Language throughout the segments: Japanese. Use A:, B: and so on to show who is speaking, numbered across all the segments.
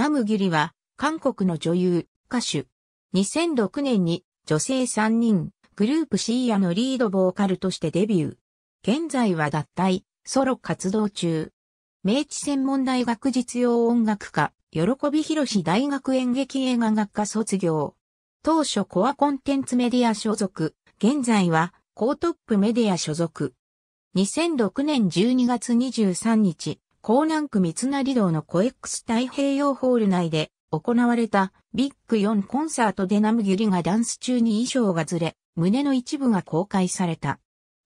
A: ナムギリは、韓国の女優、歌手。
B: 2006年に、女性3人、グループシーアのリードボーカルとしてデビュー。現在は脱退、ソロ活動中。明治専門大学実用音楽科、喜び広し大学演劇映画学科卒業。当初コアコンテンツメディア所属、現在は高トップメディア所属。2006年12月23日、江南区三成堂のコエックス太平洋ホール内で行われたビッグ4コンサートでナムギュリがダンス中に衣装がずれ、胸の一部が公開された。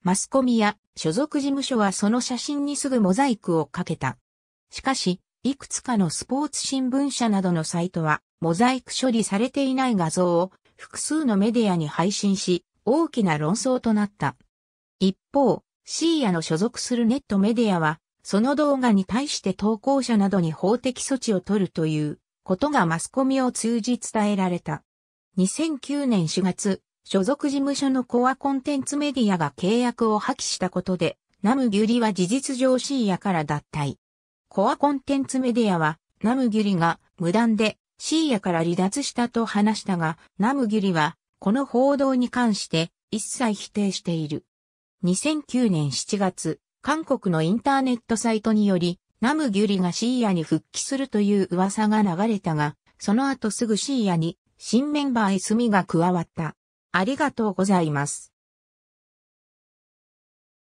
B: マスコミや所属事務所はその写真にすぐモザイクをかけた。しかし、いくつかのスポーツ新聞社などのサイトは、モザイク処理されていない画像を複数のメディアに配信し、大きな論争となった。一方、シーヤの所属するネットメディアは、その動画に対して投稿者などに法的措置を取るということがマスコミを通じ伝えられた。2009年4月、所属事務所のコアコンテンツメディアが契約を破棄したことで、ナムギュリは事実上シーヤから脱退。コアコンテンツメディアは、ナムギュリが無断でシーヤから離脱したと話したが、ナムギュリは、この報道に関して一切否定している。2009年7月、韓国のインターネットサイトにより、ナムギュリがシーアに復帰するという噂が流れたが、その後すぐシーアに新メンバー S ミ
A: が加わった。ありがとうございます。